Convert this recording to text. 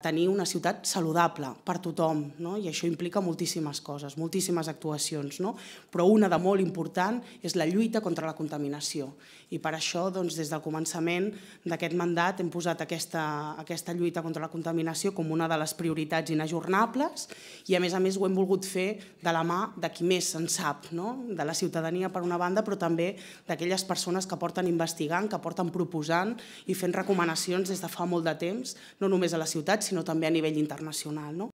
tenir una ciutat saludable per tothom, no? i això implica moltíssimes coses, moltíssimes actuacions, no? però una de molt important és la lluita contra la contaminació. I per això, doncs, des del començament d'aquest mandat, hem posat aquesta, aquesta lluita contra la contaminació com una de les prioritats inajornables i, a més a més, ho hem volgut fer de la mà de qui més se'n sap, no? de la ciutadania per una banda, però també d'aquelles persones que porten investigant, que porten proposant i fent recomanacions des de fa molt de temps, no només a la ciutat, sinó també a nivell internacional. No?